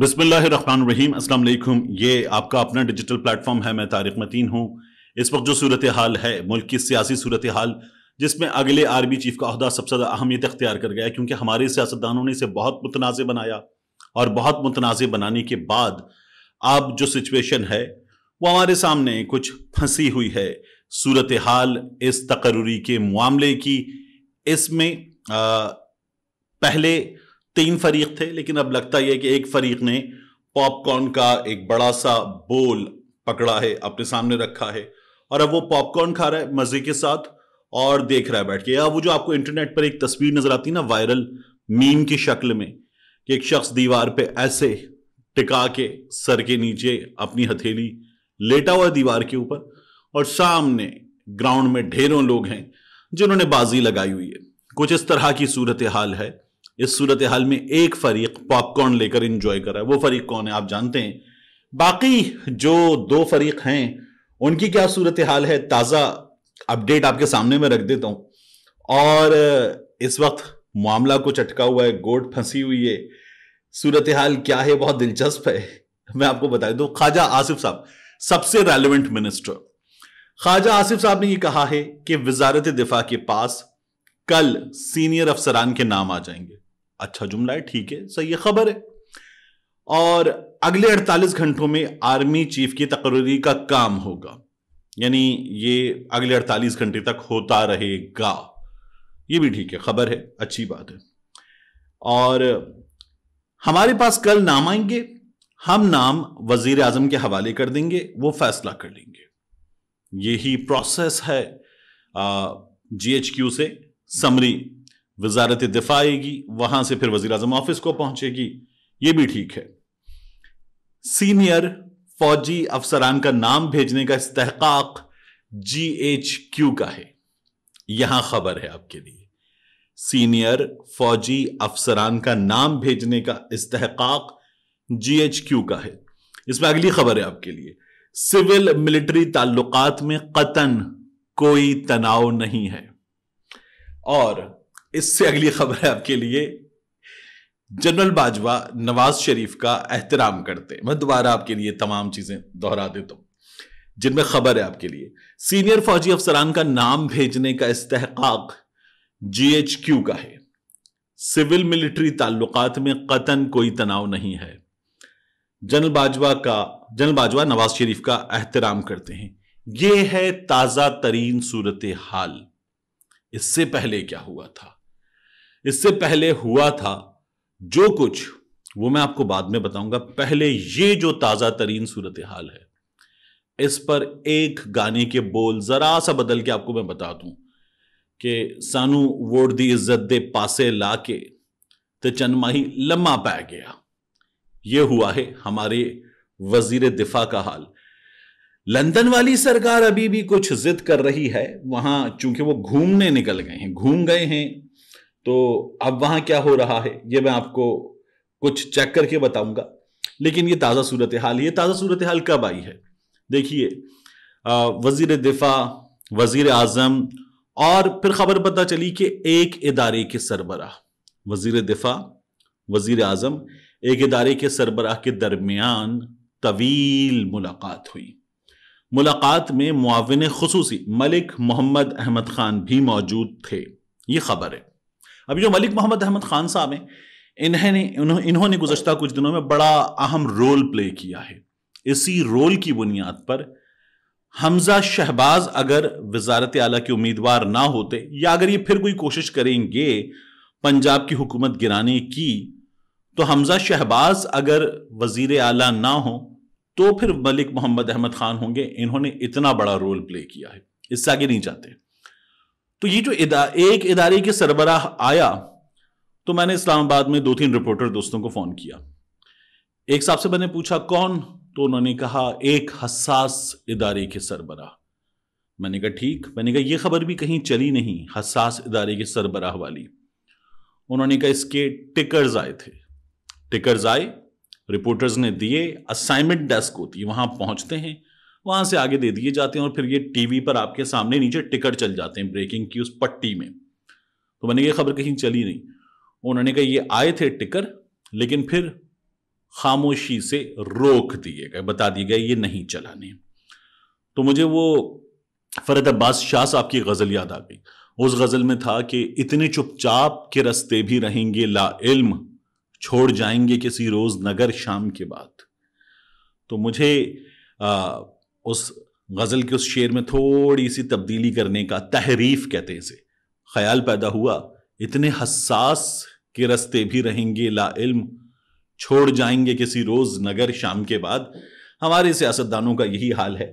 बिसमीम अल्लाम ये आपका अपना डिजिटल प्लेटफॉर्म है मैं तारिक मतीन हूँ इस वक्त जो सूरत हाल है मुल्क की सियासी सूरत हाल जिसमें अगले आर्मी चीफ का अहदा सबसे ज़्यादा अहमियत अख्तियार कर गया क्योंकि हमारे सियासतदानों ने इसे बहुत मुतनाज़ बनाया और बहुत मुतनाज़ बनाने के बाद अब जो सिचुएशन है वो हमारे सामने कुछ फंसी हुई है सूरत हाल इस तकर्री के मामले की इसमें पहले तीन फरीक थे लेकिन अब लगता यह कि एक फरीक ने पॉपकॉर्न का एक बड़ा सा बोल पकड़ा है अपने सामने रखा है और अब वो पॉपकॉर्न खा रहा है मजे के साथ और देख रहा है बैठ के या वो जो आपको इंटरनेट पर एक तस्वीर नजर आती है ना वायरल मीम की शक्ल में कि एक शख्स दीवार पे ऐसे टिका के सर के नीचे अपनी हथेली लेटा हुआ दीवार के ऊपर और सामने ग्राउंड में ढेरों लोग हैं जिन्होंने बाजी लगाई हुई है कुछ इस तरह की सूरत हाल है इस सूरत हाल में एक फरीक पॉपकॉर्न लेकर इंजॉय कर रहा है वो फरीक कौन है आप जानते हैं बाकी जो दो फरीक हैं उनकी क्या सूरत हाल है ताज़ा अपडेट आपके सामने में रख देता हूँ और इस वक्त मामला कुछ अटका हुआ है गोट फंसी हुई है सूरत हाल क्या है बहुत दिलचस्प है मैं आपको बता दूं ख्वाजा आसिफ साहब सबसे रेलिवेंट मिनिस्टर ख्वाजा आसिफ साहब ने यह कहा है कि वजारत दिफा के पास कल सीनियर अफसरान के नाम आ जाएंगे अच्छा जुमला है ठीक है सही है खबर है और अगले 48 घंटों में आर्मी चीफ की तकर्री का काम होगा यानी ये अगले 48 घंटे तक होता रहेगा ये भी ठीक है खबर है अच्छी बात है और हमारे पास कल नाम आएंगे हम नाम वजीर आजम के हवाले कर देंगे वो फैसला कर लेंगे यही प्रोसेस है जीएचक्यू क्यू से समरी वजारत दिफा आएगी वहां से फिर वजी अजम ऑफिस को पहुंचेगी ये भी ठीक है सीनियर फौजी अफसरान का नाम भेजने का इस्तेकाक जी एच क्यू का है यहां खबर है आपके लिए सीनियर फौजी अफसरान का नाम भेजने का इस्तेकाक जी एच क्यू का है इसमें अगली खबर है आपके लिए सिविल मिलिट्री ताल्लुकात में कतन कोई तनाव नहीं है और इससे अगली खबर है आपके लिए जनरल बाजवा नवाज शरीफ का एहतराम करते मैं दोबारा आपके लिए तमाम चीजें दोहरा देता हूं जिनमें खबर है आपके लिए सीनियर फौजी अफसरान का नाम भेजने का इस्तेहकाक जीएचक्यू का है सिविल मिलिट्री ताल्लुकात में कतन कोई तनाव नहीं है जनरल बाजवा का जनरल बाजवा नवाज शरीफ का एहतराम करते हैं यह है ताजा तरीन सूरत हाल इससे पहले क्या हुआ था इससे पहले हुआ था जो कुछ वो मैं आपको बाद में बताऊंगा पहले ये जो ताज़ा तरीन सूरत हाल है इस पर एक गाने के बोल ज़रा सा बदल के आपको मैं बता दूं कि सानू वोट दी इज्जत दे पासे ला के तो चनमाही लम्मा पै गया ये हुआ है हमारे वजीर दिफा का हाल लंदन वाली सरकार अभी भी कुछ जिद कर रही है वहां चूंकि वो घूमने निकल गए हैं घूम गए हैं तो अब वहाँ क्या हो रहा है ये मैं आपको कुछ चेक करके बताऊंगा लेकिन ये ताज़ा सूरत हाल ये ताज़ा सूरत हाल कब आई है देखिए वजीर दिफा वज़ी अजम और फिर खबर पता चली कि एक इदारे के सरबरा वजीर दिफा वज़ी अजम एक इदारे के सरबराह के दरमियान तवील मुलाकात हुई मुलाकात में मुआवन खसूसी मलिक मोहम्मद अहमद ख़ान भी मौजूद थे ये खबर है अभी जो मलिक मोहम्मद अहमद खान साहब हैं इन्होंने इन्होंने गुजशत कुछ दिनों में बड़ा अहम रोल प्ले किया है इसी रोल की बुनियाद पर हमजा शहबाज अगर वजारत आला के उम्मीदवार ना होते या अगर ये फिर कोई कोशिश करेंगे पंजाब की हुकूमत गिराने की तो हमजा शहबाज अगर वजीर आला ना हो तो फिर मलिक मोहम्मद अहमद खान होंगे इन्होंने इतना बड़ा रोल प्ले किया है इससे आगे नहीं जाते तो ये जो इदा, एक इदारे के सरबराह आया तो मैंने इस्लामाबाद में दो तीन रिपोर्टर दोस्तों को फ़ोन किया एक साहब से मैंने पूछा कौन तो उन्होंने कहा एक हसास इदारे के सरबराह मैंने कहा ठीक मैंने कहा यह खबर भी कहीं चली नहीं हसास इदारे के सरबराह वाली उन्होंने कहा इसके टिकर्स आए थे टिकर्स आए रिपोर्टर्स ने दिए असाइनमेंट डेस्क होती है वहां पहुंचते हैं वहां से आगे दे दिए जाते हैं और फिर ये टीवी पर आपके सामने नीचे टिकट चल जाते हैं ब्रेकिंग की उस पट्टी में तो मैंने ये खबर कहीं चली नहीं उन्होंने कहा ये आए थे टिकर लेकिन फिर खामोशी से रोक दिए गए बता दिए गए ये नहीं चलाने तो मुझे वो फ़रद अब्बास शाह साहब की गज़ल याद आ गई उस गज़ल में था कि इतने चुपचाप के रस्ते भी रहेंगे ला इल्म छोड़ जाएंगे किसी रोज़ नगर शाम के बाद तो मुझे आ, उस गज़ल के उस शेर में थोड़ी सी तब्दीली करने का तहरीफ कहते हैं इसे ख्याल पैदा हुआ इतने हसास के रस्ते भी रहेंगे ला इल्म छोड़ जाएंगे किसी रोज़ नगर शाम के बाद हमारे सियासतदानों का यही हाल है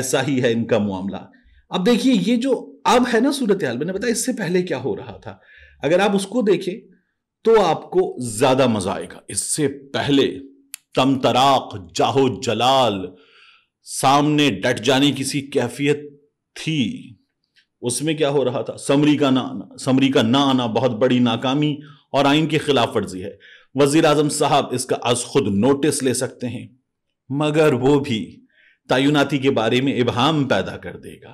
ऐसा ही है इनका मामला अब देखिए ये जो अब है ना सूरत हाल मैंने बताया इससे पहले क्या हो रहा था अगर आप उसको देखें तो आपको ज़्यादा मज़ा आएगा इससे पहले तमतराक जाहो जलाल सामने डट जाने सी कैफियत थी उसमें क्या हो रहा था समरी का ना आना समरी का ना आना बहुत बड़ी नाकामी और आइन की खिलाफ वर्जी है वजीर आजम साहब इसका आज खुद नोटिस ले सकते हैं मगर वो भी तयनाती के बारे में इबहम पैदा कर देगा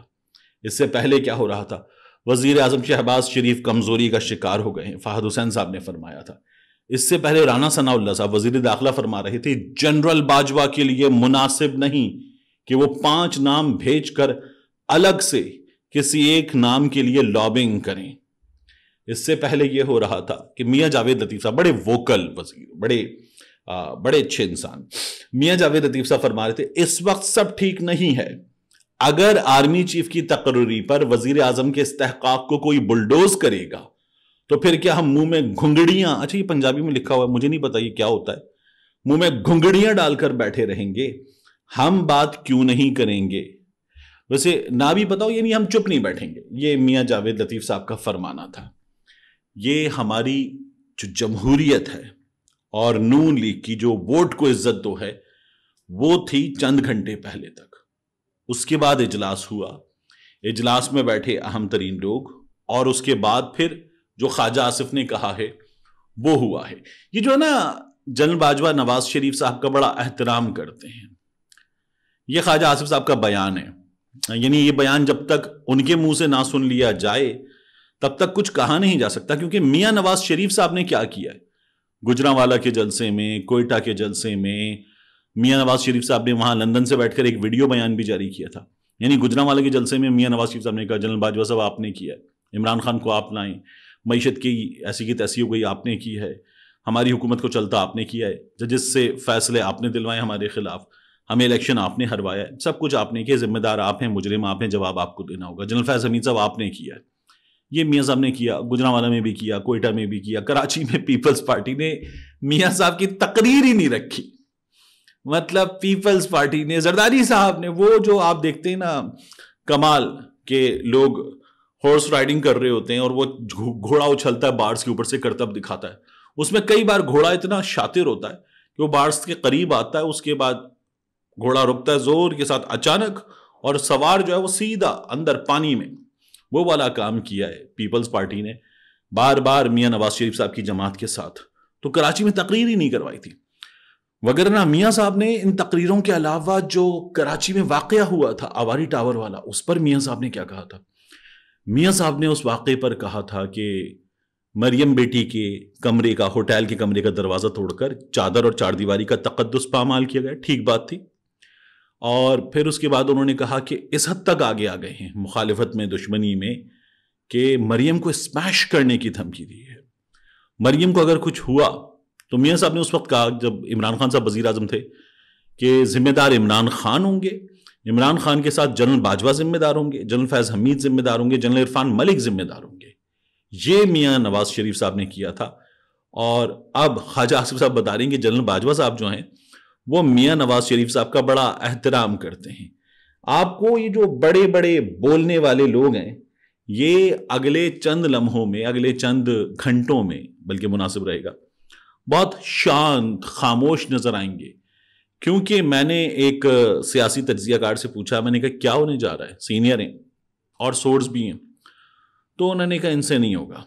इससे पहले क्या हो रहा था वजीर आजम शहबाज शरीफ कमज़ोरी का शिकार हो गए फ़ाहद हुसैन साहब ने फरमाया था इससे पहले राना सनाउल्ला साहब वजीर दाखिला फरमा रहे थे जनरल बाजवा के लिए मुनासिब नहीं कि वो पांच नाम भेजकर अलग से किसी एक नाम के लिए लॉबिंग करें इससे पहले ये हो रहा था कि मियाँ जावेद लतीफ़ साहब बड़े वोकल वजीर बड़े आ, बड़े अच्छे इंसान मियाँ जावेद लतीफ़ साहब फरमा रहे थे इस वक्त सब ठीक नहीं है अगर आर्मी चीफ की तकर्री पर वजीर आजम के इस्तेकाक को कोई बुलडोज करेगा तो फिर क्या हम मुंह में घुंगड़ियां अच्छा ये पंजाबी में लिखा हुआ है मुझे नहीं पता ये क्या होता है मुंह में घुंगड़ियां डालकर बैठे रहेंगे हम बात क्यों नहीं करेंगे वैसे ना भी बताओ यानी हम चुप नहीं बैठेंगे ये मियाँ जावेद लतीफ़ साहब का फरमाना था ये हमारी जो जमहूरियत है और नून लीग की जो वोट को इज्जत दो है वो थी चंद घंटे पहले तक उसके बाद इजलास हुआ इजलास में बैठे अहम तरीन लोग और उसके बाद फिर जो ख्वाजा आसिफ ने कहा है वो हुआ है ये जो है ना जनरल बाजवा नवाज शरीफ साहब का बड़ा एहतराम करते हैं ये ख्वाजा आसिफ साहब का बयान है यानी ये बयान जब तक उनके मुंह से ना सुन लिया जाए तब तक कुछ कहा नहीं जा सकता क्योंकि मियाँ नवाज शरीफ साहब ने क्या किया है गुजरावाला के जलसे में कोयटा के जलसे में मियाँ नवाज शरीफ साहब ने वहां लंदन से बैठकर एक वीडियो बयान भी जारी किया था यानी गुजरावाला के जलसे में मियाँ नवाज शरीफ साहब ने कहा जनरल बाजवा साहब आपने किया इमरान खान को आप लाएं मीशत की ऐसी की तैसी हो गई आपने की है हमारी हुकूमत को चलता आपने किया है जिससे से फैसले आपने दिलवाए हमारे खिलाफ़ हमें इलेक्शन आपने हरवाया है सब कुछ आपने किया जिम्मेदार आप हैं मुजरिम आप हैं जवाब आपको देना होगा जनरल फैज हमीद साहब आपने किया है ये मियाँ साहब ने किया गुजरावाला में भी किया कोयटा में भी किया कराची में पीपल्स पार्टी ने मियाँ साहब की तकरीर ही नहीं रखी मतलब पीपल्स पार्टी ने जरदारी साहब ने वो जो आप देखते हैं ना कमाल के लोग हॉर्स राइडिंग कर रहे होते हैं और वो घोड़ा उछलता है बार्स के ऊपर से करतब दिखाता है उसमें कई बार घोड़ा इतना शातिर होता है कि वो बार्स के करीब आता है उसके बाद घोड़ा रुकता है जोर के साथ अचानक और सवार जो है वो सीधा अंदर पानी में वो वाला काम किया है पीपल्स पार्टी ने बार बार मियाँ नवाज शरीफ साहब की जमात के साथ तो कराची में तकरीर ही नहीं करवाई थी वगरना मियाँ साहब ने इन तकरीरों के अलावा जो कराची में वाक़ हुआ था आवारी टावर वाला उस पर मियाँ साहब ने क्या कहा था मियाँ साहब ने उस वाक़े पर कहा था कि मरियम बेटी के कमरे का होटल के कमरे का दरवाज़ा तोड़कर चादर और चारदीवारी का तकदस पामाल किया गया ठीक बात थी और फिर उसके बाद उन्होंने कहा कि इस हद तक आगे आ गए हैं मुखालफत में दुश्मनी में कि मरियम को स्मैश करने की धमकी दी है मरियम को अगर कुछ हुआ तो मियाँ साहब ने उस वक्त कहा जब इमरान खान साहब वजीर अजम थे कि ज़िम्मेदार इमरान खान होंगे इमरान खान के साथ जनरल बाजवा ज़िम्मेदार होंगे जनरल फैज़ हमीद ज़िम्मेदार होंगे जनरल इरफान मलिक ज़िम्मेदार होंगे ये मियाँ नवाज शरीफ साहब ने किया था और अब ख्वाजा आसिफ साहब बता रहे हैं कि जनरल बाजवा साहब जो हैं वो मियाँ नवाज शरीफ साहब का बड़ा एहतराम करते हैं आपको ये जो बड़े बड़े बोलने वाले लोग हैं ये अगले चंद लम्हों में अगले चंद घंटों में बल्कि मुनासिब रहेगा बहुत शांत खामोश नज़र आएंगे क्योंकि मैंने एक सियासी तजिया कार से पूछा मैंने कहा क्या होने जा रहा है सीनियर हैं और सोर्स भी हैं तो उन्होंने कहा इनसे नहीं होगा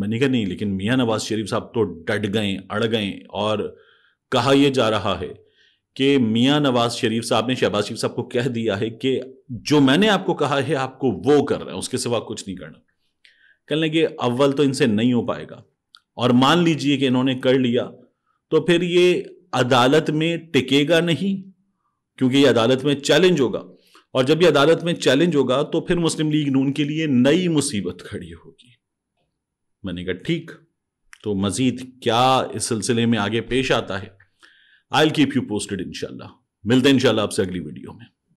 मैंने कहा नहीं लेकिन मियाँ नवाज शरीफ साहब तो डट गए अड़ गए और कहा यह जा रहा है कि मियां नवाज शरीफ साहब ने शहबाज शरीफ साहब को कह दिया है कि जो मैंने आपको कहा है आपको वो कर रहे है उसके सिवा कुछ नहीं करना कह लगे अव्वल तो इनसे नहीं हो पाएगा और मान लीजिए कि इन्होंने कर लिया तो फिर ये अदालत में टिकेगा नहीं क्योंकि ये अदालत में चैलेंज होगा और जब ये अदालत में चैलेंज होगा तो फिर मुस्लिम लीग नून के लिए नई मुसीबत खड़ी होगी मैंने कहा ठीक तो मजीद क्या इस सिलसिले में आगे पेश आता है आई कीप यू पोस्टेड इनशाला मिलते हैं इनशाला आपसे अगली वीडियो में